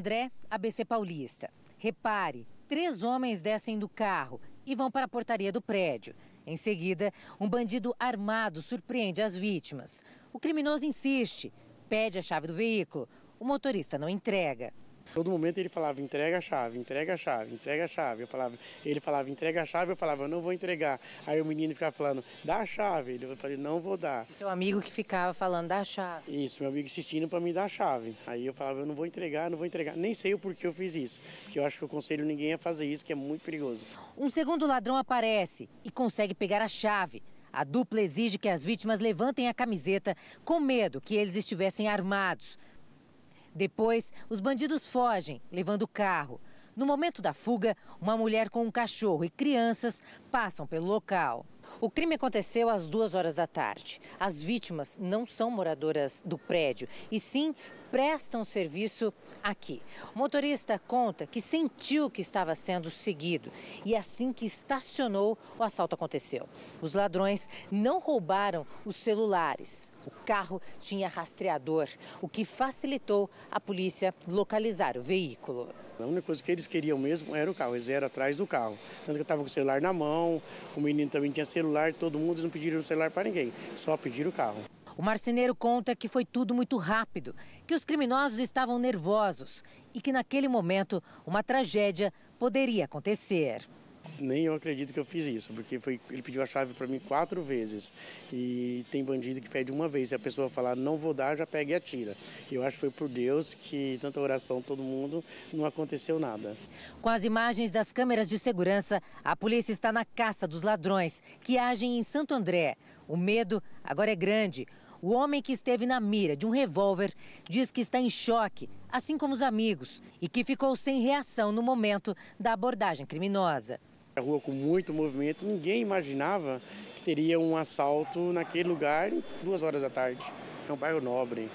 André, ABC Paulista. Repare, três homens descem do carro e vão para a portaria do prédio. Em seguida, um bandido armado surpreende as vítimas. O criminoso insiste, pede a chave do veículo. O motorista não entrega. Todo momento ele falava, entrega a chave, entrega a chave, entrega a chave. Eu falava, ele falava, entrega a chave, eu falava, eu não vou entregar. Aí o menino ficava falando, dá a chave. Eu falei, não vou dar. E seu amigo que ficava falando, dá a chave. Isso, meu amigo insistindo para me dar a chave. Aí eu falava, eu não vou entregar, não vou entregar. Nem sei o porquê eu fiz isso, que eu acho que eu conselho ninguém a fazer isso, que é muito perigoso. Um segundo ladrão aparece e consegue pegar a chave. A dupla exige que as vítimas levantem a camiseta com medo que eles estivessem armados. Depois, os bandidos fogem, levando o carro. No momento da fuga, uma mulher com um cachorro e crianças passam pelo local. O crime aconteceu às duas horas da tarde. As vítimas não são moradoras do prédio, e sim prestam serviço aqui. O motorista conta que sentiu que estava sendo seguido e assim que estacionou, o assalto aconteceu. Os ladrões não roubaram os celulares. O carro tinha rastreador, o que facilitou a polícia localizar o veículo. A única coisa que eles queriam mesmo era o carro, eles eram atrás do carro. Tanto que eu estava com o celular na mão, o menino também tinha celular celular, todo mundo, eles não pediram o celular para ninguém, só pediram o carro. O marceneiro conta que foi tudo muito rápido, que os criminosos estavam nervosos e que naquele momento uma tragédia poderia acontecer nem eu acredito que eu fiz isso, porque foi, ele pediu a chave para mim quatro vezes. E tem bandido que pede uma vez. Se a pessoa falar não vou dar, já pega e atira. Eu acho que foi por Deus que tanta oração, todo mundo, não aconteceu nada. Com as imagens das câmeras de segurança, a polícia está na caça dos ladrões que agem em Santo André. O medo agora é grande. O homem que esteve na mira de um revólver diz que está em choque, assim como os amigos, e que ficou sem reação no momento da abordagem criminosa. A rua com muito movimento, ninguém imaginava que teria um assalto naquele lugar duas horas da tarde. É um bairro nobre.